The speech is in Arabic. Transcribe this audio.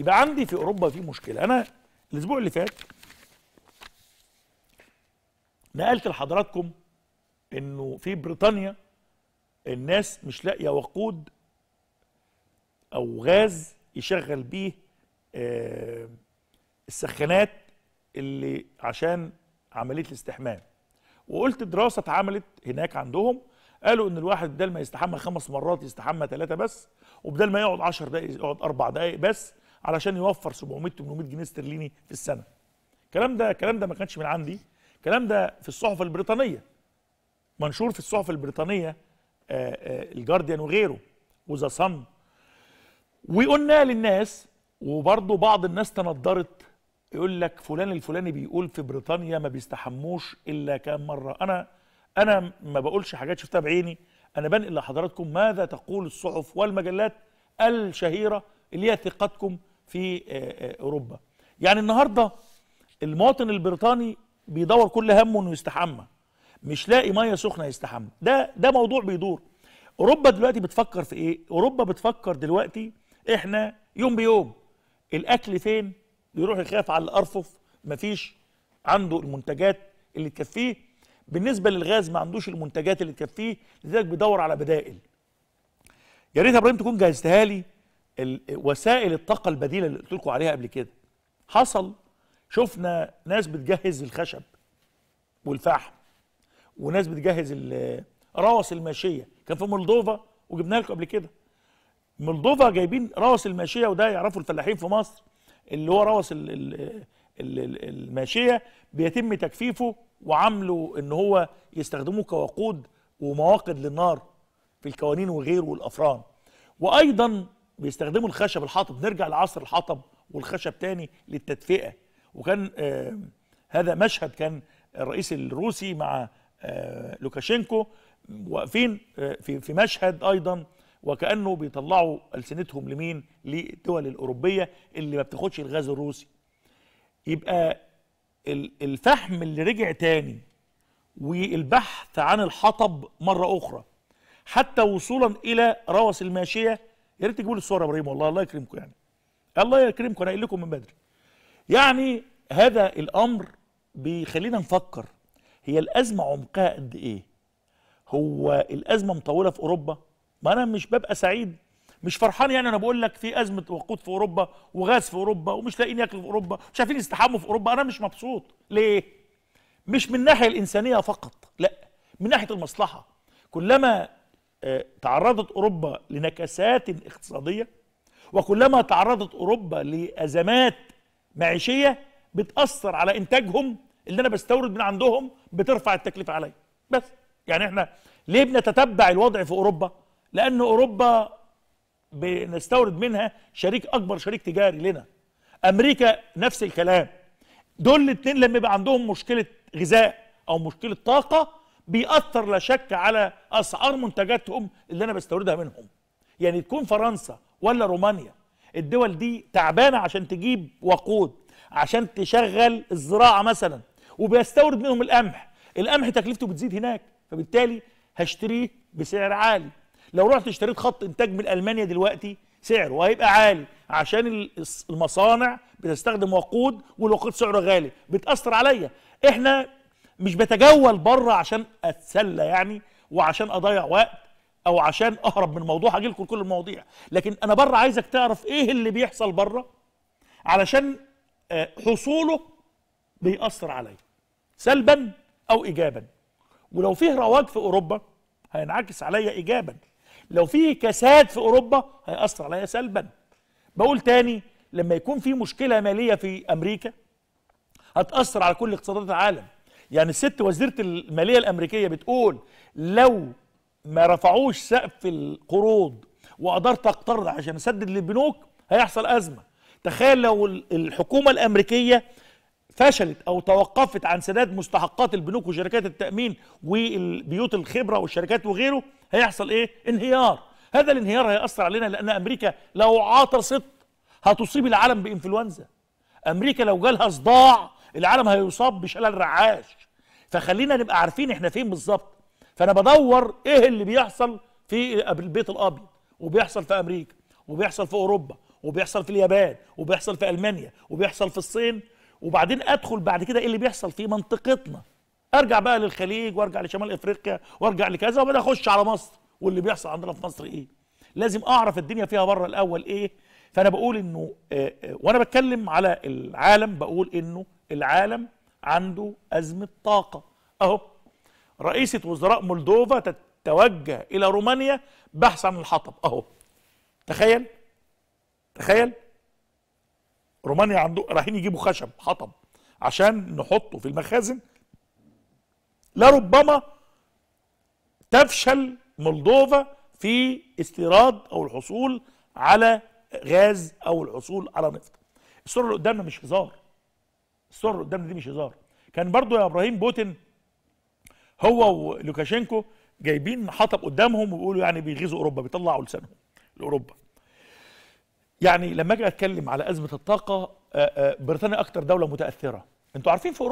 يبقى عندي في اوروبا في مشكله انا الاسبوع اللي فات نقلت لحضراتكم انه في بريطانيا الناس مش لاقيه وقود او غاز يشغل بيه آه، السخانات اللي عشان عمليه الاستحمام وقلت دراسه اتعملت هناك عندهم قالوا ان الواحد بدل ما يستحمى خمس مرات يستحمى ثلاثه بس وبدل ما يقعد 10 دقائق يقعد اربع دقائق بس علشان يوفر 700 800 جنيه استرليني في السنه الكلام ده الكلام ده ما كانش من عندي الكلام ده في الصحف البريطانيه منشور في الصحف البريطانيه آه، آه، الجارديان وغيره وذا صن وقلنا للناس وبرضه بعض الناس تنضرت يقول لك فلان الفلاني بيقول في بريطانيا ما بيستحموش الا كام مره انا انا ما بقولش حاجات شفتها بعيني انا بنقل لحضراتكم ماذا تقول الصحف والمجلات الشهيره اللي هي ثقتكم في آه، آه، اوروبا يعني النهارده المواطن البريطاني بيدور كل همه انه يستحمى مش لاقي ميه سخنه يستحمى ده ده موضوع بيدور اوروبا دلوقتي بتفكر في ايه اوروبا بتفكر دلوقتي احنا يوم بيوم الاكل فين بيروح يخاف على الارفف مفيش عنده المنتجات اللي تكفيه بالنسبه للغاز ما عندوش المنتجات اللي تكفيه لذلك بيدور على بدائل يا ريت يا ابراهيم تكون جهزتها لي وسائل الطاقه البديله اللي قلت لكم عليها قبل كده حصل شفنا ناس بتجهز الخشب والفحم وناس بتجهز روس الماشيه كان في مولدوفا وجبناها لكم قبل كده مولدوفا جايبين روس الماشيه وده يعرفوا الفلاحين في مصر اللي هو روس الماشيه بيتم تجفيفه وعامله ان هو يستخدموه كوقود ومواقد للنار في الكوانين وغيره والافران وايضا بيستخدموا الخشب الحطب نرجع لعصر الحطب والخشب تاني للتدفئه وكان آه، هذا مشهد كان الرئيس الروسي مع آه، لوكاشينكو واقفين آه، في في مشهد ايضا وكانه بيطلعوا السنتهم لمين للدول الاوروبيه اللي ما بتاخدش الغاز الروسي يبقى الفحم اللي رجع تاني والبحث عن الحطب مره اخرى حتى وصولا الى روس الماشيه يا ريت تجيبوا لي الصوره يا ابراهيم والله الله يكرمكم يعني الله يكرمكم انا قايل لكم من بدري يعني هذا الامر بيخلينا نفكر هي الازمه عمقها قد ايه هو الازمه مطوله في اوروبا ما انا مش ببقى سعيد مش فرحان يعني انا بقول لك في ازمه وقود في اوروبا وغاز في اوروبا ومش لاقيين ياكلوا في اوروبا مش عارفين يستحموا في اوروبا انا مش مبسوط ليه مش من الناحيه الانسانيه فقط لا من ناحيه المصلحه كلما آه، تعرضت اوروبا لنكسات اقتصاديه وكلما تعرضت اوروبا لازمات معيشيه بتاثر على انتاجهم اللي انا بستورد من عندهم بترفع التكلفه عليا بس يعني احنا ليه بنتتبع الوضع في اوروبا لان اوروبا بنستورد منها شريك اكبر شريك تجاري لنا امريكا نفس الكلام دول الاثنين لما يبقى عندهم مشكله غذاء او مشكله طاقه بيأثر لا شك على أسعار منتجاتهم اللي أنا بستوردها منهم يعني تكون فرنسا ولا رومانيا الدول دي تعبانة عشان تجيب وقود عشان تشغل الزراعة مثلا وبيستورد منهم القمح القمح تكلفته بتزيد هناك فبالتالي هشتريه بسعر عالي لو رحت اشتريت خط انتاج من المانيا دلوقتي سعره هيبقى عالي عشان المصانع بتستخدم وقود والوقود سعره غالي بتاثر عليا احنا مش بتجول بره عشان اتسلى يعني وعشان اضيع وقت او عشان اهرب من موضوع هاجي لكم كل المواضيع لكن انا بره عايزك تعرف ايه اللي بيحصل بره علشان آه، حصوله بيأثر عليا سلبا او ايجابا ولو فيه رواج في اوروبا هينعكس عليا ايجابا لو فيه كساد في اوروبا هيأثر عليا سلبا بقول تاني لما يكون في مشكله ماليه في امريكا هتأثر على كل اقتصادات العالم يعني الست وزيره الماليه الامريكيه بتقول لو ما رفعوش سقف القروض وقدرت اقترض عشان اسدد للبنوك هيحصل ازمه تخيل لو الحكومه الامريكيه فشلت او توقفت عن سداد مستحقات البنوك وشركات التامين والبيوت الخبره والشركات وغيره هيحصل ايه انهيار هذا الانهيار هياثر علينا لان امريكا لو عاطست هتصيب العالم بانفلونزا امريكا لو جالها صداع العالم هيصاب بشلل رعاش فخلينا نبقى عارفين احنا فين بالظبط فانا بدور ايه اللي بيحصل في البيت الابيض وبيحصل في امريكا وبيحصل في اوروبا وبيحصل في اليابان وبيحصل في المانيا وبيحصل في الصين وبعدين ادخل بعد كده ايه اللي بيحصل في منطقتنا ارجع بقى للخليج وارجع لشمال افريقيا وارجع لكذا وبعدين اخش على مصر واللي بيحصل عندنا في مصر ايه لازم اعرف الدنيا فيها بره الاول ايه فانا بقول انه آه، آه، وانا بتكلم على العالم بقول انه العالم عنده أزمة طاقة أهو رئيسة وزراء مولدوفا تتوجه إلى رومانيا بحث عن الحطب أهو تخيل تخيل رومانيا عنده رايحين يجيبوا خشب حطب عشان نحطه في المخازن لربما تفشل مولدوفا في استيراد او الحصول على غاز او الحصول على نفط الصوره اللي قدامنا مش هزار السر قدام دي مش هزار كان برضو يا ابراهيم بوتين هو ولوكاشينكو جايبين حطب قدامهم وبيقولوا يعني بيغيظوا اوروبا بيطلعوا لسانهم لاوروبا يعني لما اجي اتكلم على ازمه الطاقه بريطانيا اكتر دوله متاثره انتوا عارفين في اوروبا